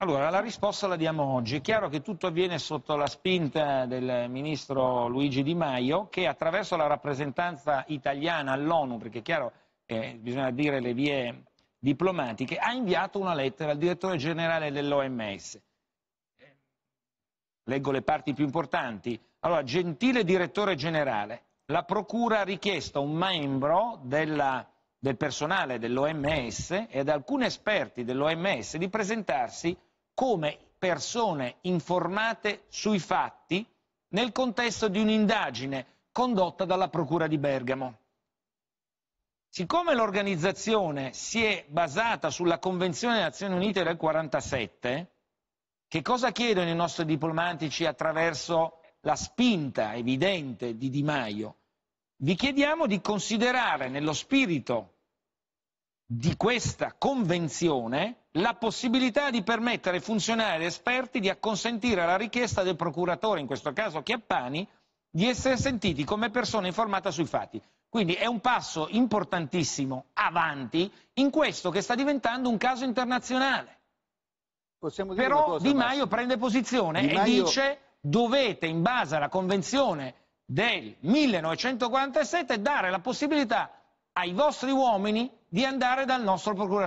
Allora, la risposta la diamo oggi. È chiaro che tutto avviene sotto la spinta del ministro Luigi Di Maio, che attraverso la rappresentanza italiana all'ONU, perché è chiaro, eh, bisogna dire le vie diplomatiche, ha inviato una lettera al direttore generale dell'OMS. Eh, leggo le parti più importanti. Allora, gentile direttore generale, la Procura ha richiesto a un membro della, del personale dell'OMS e ad alcuni esperti dell'OMS di presentarsi come persone informate sui fatti nel contesto di un'indagine condotta dalla Procura di Bergamo. Siccome l'organizzazione si è basata sulla Convenzione delle Nazioni Unite del 1947, che cosa chiedono i nostri diplomatici attraverso la spinta evidente di Di Maio? Vi chiediamo di considerare nello spirito di questa convenzione la possibilità di permettere ai funzionari esperti di acconsentire alla richiesta del procuratore, in questo caso Chiappani, di essere sentiti come persona informata sui fatti. Quindi è un passo importantissimo avanti in questo che sta diventando un caso internazionale. Però cosa, Di Maio Massimo. prende posizione Di e Maio... dice dovete, in base alla convenzione del 1947, dare la possibilità ai vostri uomini di andare dal nostro procuratore.